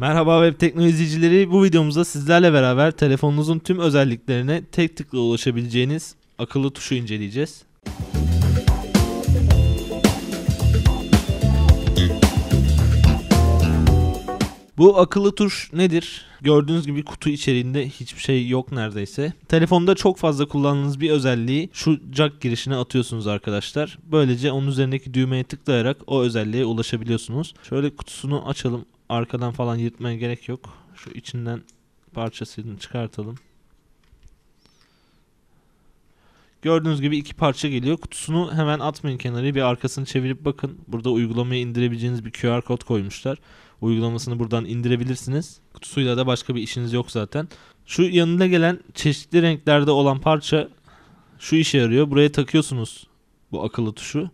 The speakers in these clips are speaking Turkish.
Merhaba web teknolojicileri. Bu videomuzda sizlerle beraber telefonunuzun tüm özelliklerine tek tıkla ulaşabileceğiniz akıllı tuşu inceleyeceğiz. Bu akıllı tuş nedir? Gördüğünüz gibi kutu içeriğinde hiçbir şey yok neredeyse. Telefonda çok fazla kullandığınız bir özelliği şu jack girişine atıyorsunuz arkadaşlar. Böylece onun üzerindeki düğmeye tıklayarak o özelliğe ulaşabiliyorsunuz. Şöyle kutusunu açalım arkadan falan yırtmaya gerek yok. Şu içinden parçasını çıkartalım. Gördüğünüz gibi iki parça geliyor. Kutusunu hemen atmayın kenarı. Bir arkasını çevirip bakın. Burada uygulamayı indirebileceğiniz bir QR kod koymuşlar. Uygulamasını buradan indirebilirsiniz. Kutusuyla da başka bir işiniz yok zaten. Şu yanında gelen çeşitli renklerde olan parça şu işe yarıyor. Buraya takıyorsunuz bu akıllı tuşu.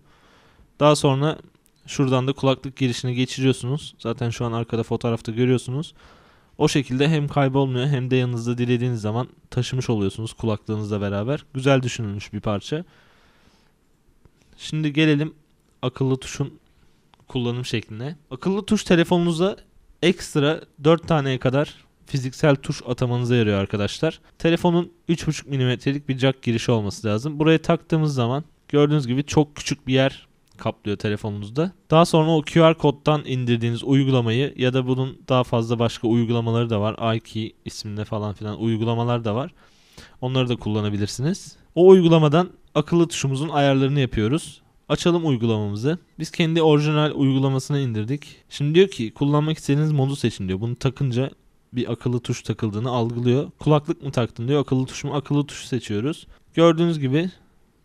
Daha sonra Şuradan da kulaklık girişini geçiriyorsunuz. Zaten şu an arkada fotoğrafta görüyorsunuz. O şekilde hem kaybolmuyor hem de yanınızda dilediğiniz zaman taşımış oluyorsunuz kulaklığınızla beraber. Güzel düşünülmüş bir parça. Şimdi gelelim akıllı tuşun kullanım şekline. Akıllı tuş telefonunuza ekstra 4 taneye kadar fiziksel tuş atamanıza yarıyor arkadaşlar. Telefonun 3.5 milimetrelik bir jack girişi olması lazım. Buraya taktığımız zaman gördüğünüz gibi çok küçük bir yer kaplıyor telefonunuzda. Daha sonra o QR koddan indirdiğiniz uygulamayı ya da bunun daha fazla başka uygulamaları da var. iKey isminde falan filan uygulamalar da var. Onları da kullanabilirsiniz. O uygulamadan akıllı tuşumuzun ayarlarını yapıyoruz. Açalım uygulamamızı. Biz kendi orijinal uygulamasını indirdik. Şimdi diyor ki kullanmak istediğiniz modu seçin diyor. Bunu takınca bir akıllı tuş takıldığını algılıyor. Kulaklık mı taktın diyor. Akıllı tuş mu? Akıllı tuş seçiyoruz. Gördüğünüz gibi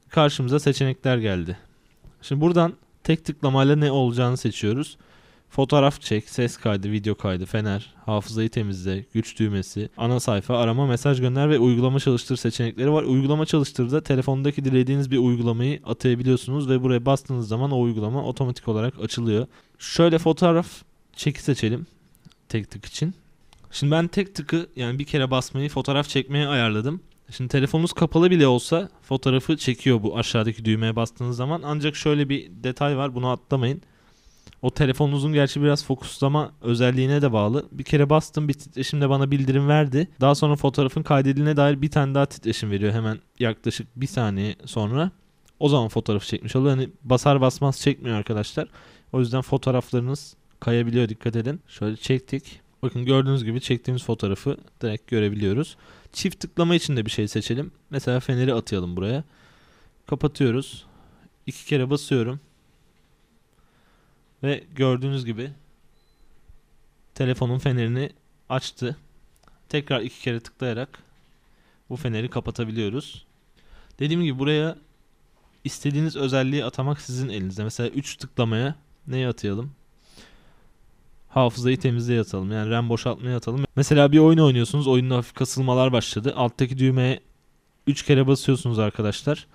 karşımıza seçenekler geldi. Şimdi buradan tek tıklamayla ne olacağını seçiyoruz. Fotoğraf çek, ses kaydı, video kaydı, fener, hafızayı temizle, güç düğmesi, ana sayfa, arama, mesaj gönder ve uygulama çalıştır seçenekleri var. Uygulama çalıştırda telefondaki dilediğiniz bir uygulamayı atayabiliyorsunuz ve buraya bastığınız zaman o uygulama otomatik olarak açılıyor. Şöyle fotoğraf çeki seçelim tek tık için. Şimdi ben tek tıkı yani bir kere basmayı fotoğraf çekmeye ayarladım. Şimdi telefonunuz kapalı bile olsa fotoğrafı çekiyor bu aşağıdaki düğmeye bastığınız zaman. Ancak şöyle bir detay var bunu atlamayın. O telefonunuzun gerçi biraz fokuslama özelliğine de bağlı. Bir kere bastım bir titreşimde bana bildirim verdi. Daha sonra fotoğrafın kaydedilene dair bir tane daha titreşim veriyor hemen yaklaşık bir saniye sonra. O zaman fotoğrafı çekmiş oluyor. Hani basar basmaz çekmiyor arkadaşlar. O yüzden fotoğraflarınız kayabiliyor dikkat edin. Şöyle çektik. Bakın gördüğünüz gibi çektiğimiz fotoğrafı direkt görebiliyoruz. Çift tıklama için de bir şey seçelim. Mesela feneri atayalım buraya. Kapatıyoruz. İki kere basıyorum. Ve gördüğünüz gibi telefonun fenerini açtı. Tekrar iki kere tıklayarak bu feneri kapatabiliyoruz. Dediğim gibi buraya istediğiniz özelliği atamak sizin elinizde. Mesela 3 tıklamaya neyi atayalım? hafızayı temizliğe yatalım Yani RAM boşaltmaya yatalım. Mesela bir oyun oynuyorsunuz. Oyunda hafif kasılmalar başladı. Alttaki düğmeye 3 kere basıyorsunuz arkadaşlar.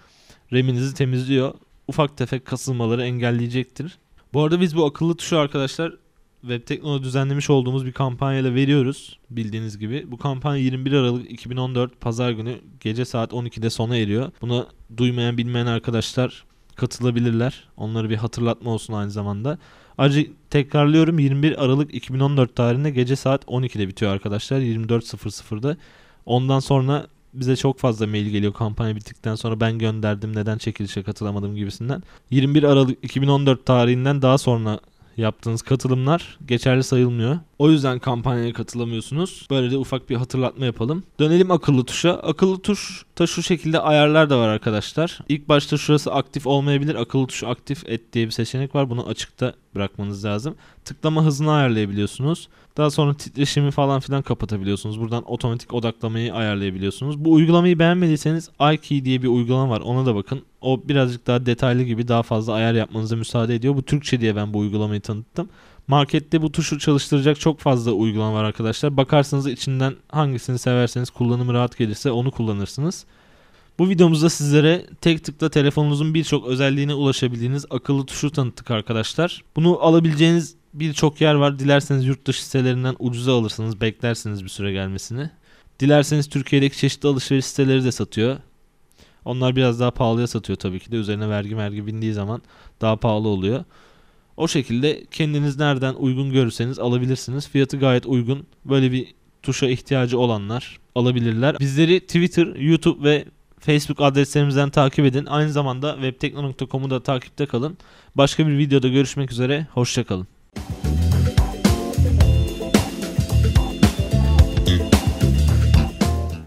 RAM'inizi temizliyor. Ufak tefek kasılmaları engelleyecektir. Bu arada biz bu akıllı tuşu arkadaşlar Web Teknoloji düzenlemiş olduğumuz bir kampanyayla veriyoruz bildiğiniz gibi. Bu kampanya 21 Aralık 2014 Pazar günü gece saat 12'de sona eriyor. Buna duymayan bilmeyen arkadaşlar katılabilirler. Onları bir hatırlatma olsun aynı zamanda. Ayrıca Tekrarlıyorum 21 Aralık 2014 tarihinde gece saat 12'de bitiyor arkadaşlar 24.00'da. Ondan sonra bize çok fazla mail geliyor kampanya bittikten sonra ben gönderdim neden çekilişe katılamadım gibisinden. 21 Aralık 2014 tarihinden daha sonra yaptığınız katılımlar geçerli sayılmıyor. O yüzden kampanyaya katılamıyorsunuz. Böyle de ufak bir hatırlatma yapalım. Dönelim akıllı tuşa. Akıllı tuşta şu şekilde ayarlar da var arkadaşlar. İlk başta şurası aktif olmayabilir. Akıllı tuş aktif et diye bir seçenek var. Bunu açıkta bırakmanız lazım. Tıklama hızını ayarlayabiliyorsunuz. Daha sonra titreşimi falan filan kapatabiliyorsunuz. Buradan otomatik odaklamayı ayarlayabiliyorsunuz. Bu uygulamayı beğenmediyseniz iKey diye bir uygulama var. Ona da bakın. O birazcık daha detaylı gibi daha fazla ayar yapmanıza müsaade ediyor. Bu Türkçe diye ben bu uygulamayı tanıttım. Markette bu tuşu çalıştıracak çok fazla uygulama var arkadaşlar. Bakarsanız içinden hangisini severseniz kullanımı rahat gelirse onu kullanırsınız. Bu videomuzda sizlere tek tıkla telefonunuzun birçok özelliğine ulaşabildiğiniz akıllı tuşu tanıttık arkadaşlar. Bunu alabileceğiniz birçok yer var. Dilerseniz yurt dışı sitelerinden ucuza alırsınız, beklersiniz bir süre gelmesini. Dilerseniz Türkiye'deki çeşitli alışveriş siteleri de satıyor. Onlar biraz daha pahalıya satıyor tabii ki de. Üzerine vergi vergi bindiği zaman daha pahalı oluyor. O şekilde kendiniz nereden uygun görürseniz alabilirsiniz. Fiyatı gayet uygun. Böyle bir tuşa ihtiyacı olanlar alabilirler. Bizleri Twitter, YouTube ve Facebook adreslerimizden takip edin. Aynı zamanda webtekno.com'u da takipte kalın. Başka bir videoda görüşmek üzere. Hoşçakalın.